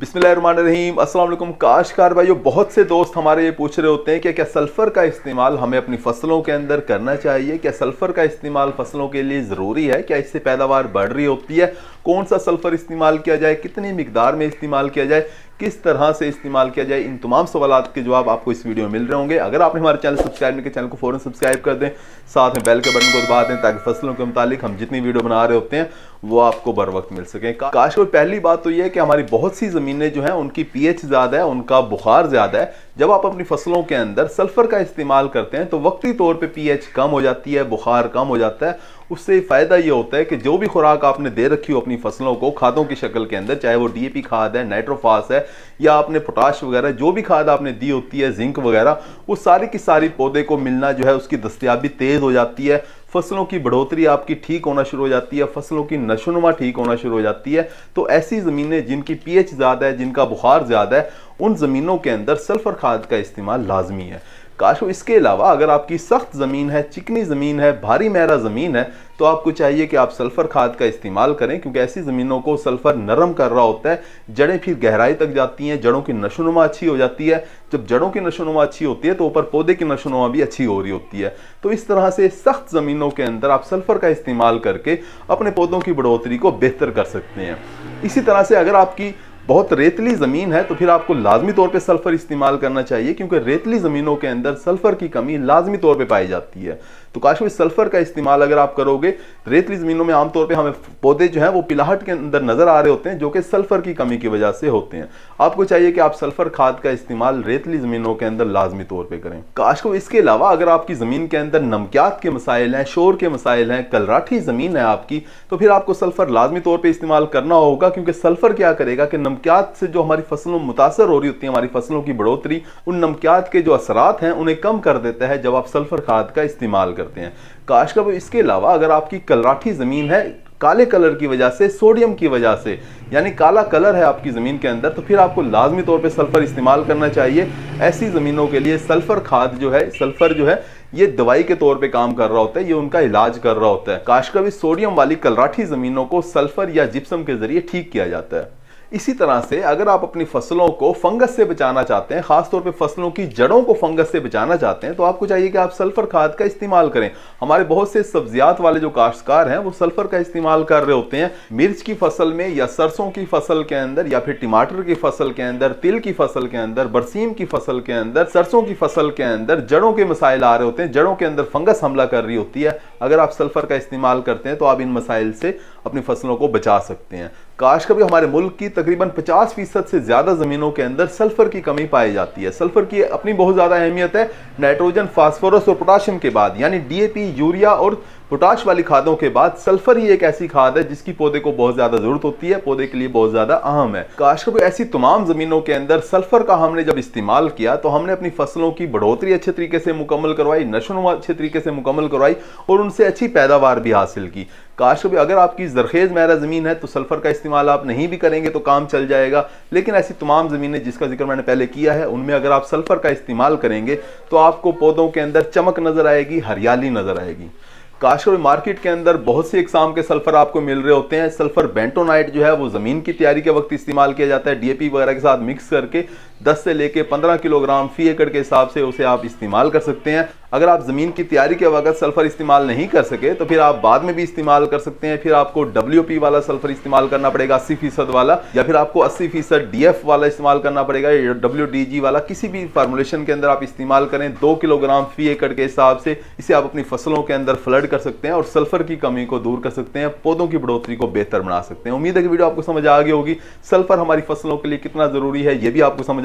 बिसमीम काश काश्तकार भाई बहुत से दोस्त हमारे ये पूछ रहे होते हैं कि क्या सल्फ़र का इस्तेमाल हमें अपनी फसलों के अंदर करना चाहिए क्या सल्फ़र का इस्तेमाल फसलों के लिए ज़रूरी है क्या इससे पैदावार बढ़ रही होती है कौन सा सल्फ़र इस्तेमाल किया जाए कितनी मकदार में इस्तेमाल किया जाए किस तरह से इस्तेमाल किया जाए इन तमाम सवाल के जवाब आपको इस वीडियो में मिल रहे होंगे अगर आपने हमारे चैनल सब्सक्राइब नहीं किया चैनल को फ़ौरन सब्सक्राइब कर दें साथ में बेल के बटन को दबा दें ताकि फसलों के मुतालिक हम जितनी वीडियो बना रहे होते हैं वो आपको बर वक्त मिल सके काश और पहली बात तो यह है कि हमारी बहुत सी ज़मीनें जो हैं उनकी पी ज़्यादा है उनका बुखार ज़्यादा है जब आप अपनी फसलों के अंदर सल्फर का इस्तेमाल करते हैं तो वक्ती तौर पे पीएच कम हो जाती है बुखार कम हो जाता है उससे फ़ायदा ये होता है कि जो भी खुराक आपने दे रखी हो अपनी फसलों को खादों की शक्ल के अंदर चाहे वो डीएपी खाद है नाइट्रोफास है या आपने पोटाश वगैरह जो भी खाद आपने दी होती है जिंक वगैरह वो सारी की सारी पौधे को मिलना जो है उसकी दस्तियाबी तेज़ हो जाती है फसलों की बढ़ोतरी आपकी ठीक होना शुरू हो जाती है फसलों की नशोनुमा ठीक होना शुरू हो जाती है तो ऐसी ज़मीनें जिनकी पीएच ज़्यादा है जिनका बुखार ज़्यादा है उन ज़मीनों के अंदर सल्फ़र खाद का इस्तेमाल लाजमी है काशो इसके अलावा अगर आपकी सख्त ज़मीन है चिकनी ज़मीन है भारी मैरा ज़मीन है तो आपको चाहिए कि आप सल्फ़र खाद का इस्तेमाल करें क्योंकि ऐसी ज़मीनों को सल्फ़र नरम कर रहा होता है जड़ें फिर गहराई तक जाती हैं जड़ों की नशोनुमा अच्छी हो जाती है जब जड़ों की नशोनुमा अच्छी होती है तो ऊपर पौधे की नशोनुमा भी अच्छी हो रही होती है तो इस तरह से सख्त ज़मीनों के अंदर आप सल्फ़र का इस्तेमाल करके अपने पौधों की बढ़ोतरी को बेहतर कर सकते हैं इसी तरह से अगर आपकी बहुत रेतली ज़मीन है तो फिर आपको लाजमी तौर पे सल्फ़र इस्तेमाल करना चाहिए क्योंकि रेतली ज़मीनों के अंदर सल्फ़र की कमी लाजमी तौर पे पाई जाती है तो काश में सल्फ़र का इस्तेमाल अगर आप करोगे रेतली ज़मीनों में आमतौर पे हमें पौधे जो हैं वो पिलाहट के अंदर नज़र आ रहे होते हैं जो कि सल्फ़र की कमी की वजह से होते हैं आपको चाहिए कि आप सल्फ़र खाद का इस्तेमाल रेतली ज़मीनों के अंदर लाजमी तौर पर करें काश को इसके अलावा अगर आपकी ज़मीन के अंदर नमकियात के मसाइल हैं शोर के मसाइल हैं कलराठी ज़मीन है आपकी तो फिर आपको सल्फ़र लाजमी तौर पर इस्तेमाल करना होगा क्योंकि सल्फ़र क्या करेगा कि नम नमकियात से जो हमारी फसलों मुतासर हो रही होती है हमारी फसलों की बढ़ोतरी उन नमकियात के जो असरात हैं उन्हें कम कर देता है जब आप सल्फर खाद का इस्तेमाल करते हैं काश का इसके अलावा अगर आपकी कलराठी ज़मीन है काले कलर की वजह से सोडियम की वजह से यानी काला कलर है आपकी ज़मीन के अंदर तो फिर आपको लाजमी तौर पे सल्फ़र इस्तेमाल करना चाहिए ऐसी ज़मीनों के लिए सल्फ़र खाद जो है सल्फ़र जो है ये दवाई के तौर पे काम कर रहा होता है ये उनका इलाज कर रहा होता है काश भी सोडियम वाली कलराठी ज़मीनों को सल्फ़र या जिप्सम के ज़रिए ठीक किया जाता है इसी तरह से अगर आप अपनी फसलों को फंगस से बचाना चाहते हैं खासतौर पे फसलों की जड़ों को फंगस से बचाना चाहते हैं तो आपको चाहिए कि आप सल्फर खाद का इस्तेमाल करें हमारे बहुत से सब्जियात वाले जो काश्तकार हैं वो सल्फर का इस्तेमाल कर रहे होते हैं मिर्च की फसल में या सरसों की फसल के अंदर या फिर टमाटर की फसल के अंदर तिल की फसल के अंदर बरसीम की फसल के अंदर सरसों की फसल के अंदर जड़ों के मसाइल आ रहे होते हैं जड़ों के अंदर फंगस हमला कर रही होती है अगर आप सल्फर का इस्तेमाल करते हैं तो आप इन मसाइल से अपनी फसलों को बचा सकते हैं काश कभी हमारे मुल्क की तकरीबन 50 फीसद से ज़्यादा ज़मीनों के अंदर सल्फ़र की कमी पाई जाती है सल्फ़र की अपनी बहुत ज़्यादा अहमियत है नाइट्रोजन फास्फोरस और पोटाशियम के बाद यानी डी यूरिया और पोटाश वाली खादों के बाद सल्फर ही एक ऐसी खाद है जिसकी पौधे को बहुत ज्यादा जरूरत होती है पौधे के लिए बहुत ज्यादा अहम है काशकब ऐसी तमाम जमीनों के अंदर सल्फर का हमने जब इस्तेमाल किया तो हमने अपनी फसलों की बढ़ोतरी अच्छे तरीके से मुकम्मल करवाई नशोनुमा अच्छे तरीके से मुकम्मल करवाई और उनसे अच्छी पैदावार भी हासिल की काशकब अगर आपकी जरखेज महरा ज़मीन है तो सल्फर का इस्तेमाल आप नहीं भी करेंगे तो काम चल जाएगा लेकिन ऐसी तमाम ज़मीनें जिसका जिक्र मैंने पहले किया है उनमें अगर आप सल्फर का इस्तेमाल करेंगे तो आपको पौधों के अंदर चमक नज़र आएगी हरियाली नज़र आएगी काशर मार्केट के अंदर बहुत से इकसाम के सल्फर आपको मिल रहे होते हैं सल्फर बेंटोनाइट जो है वो ज़मीन की तैयारी के वक्त इस्तेमाल किया जाता है डीएपी वगैरह के साथ मिक्स करके 10 से लेके 15 किलोग्राम फी एकड़ के हिसाब से उसे आप इस्तेमाल कर सकते हैं अगर आप ज़मीन की तैयारी के वक्त सल्फ़र इस्तेमाल नहीं कर सके तो फिर आप बाद में भी इस्तेमाल कर सकते हैं फिर आपको डब्ल्यू वाला सल्फ़र इस्तेमाल करना पड़ेगा अस्सी फीसद वाला या फिर आपको अस्सी फीसद डी वाला इस्तेमाल करना पड़ेगा या डब्ल्यू वाला किसी भी फार्मुलेशन के अंदर आप इस्तेमाल करें दो किलोग्राम फी एकड़ के हिसाब से इसे आप अपनी फसलों के अंदर फ्लड कर सकते हैं और सल्फ़र की कमी को दूर कर सकते हैं पौधों की बढ़ोतरी को बेहतर बना सकते हैं उम्मीद है कि वीडियो आपको समझ आ गई होगी सल्फ़र हमारी फसलों के लिए कितना ज़रूरी है ये भी आपको समझ